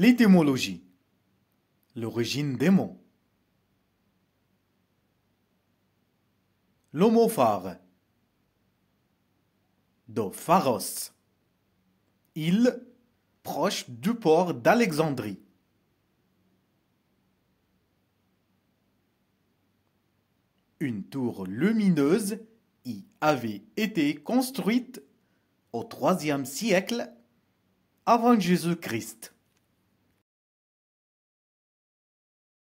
L'étymologie, l'origine des mots. L'homophare, de Pharos, île proche du port d'Alexandrie. Une tour lumineuse y avait été construite au IIIe siècle avant Jésus-Christ.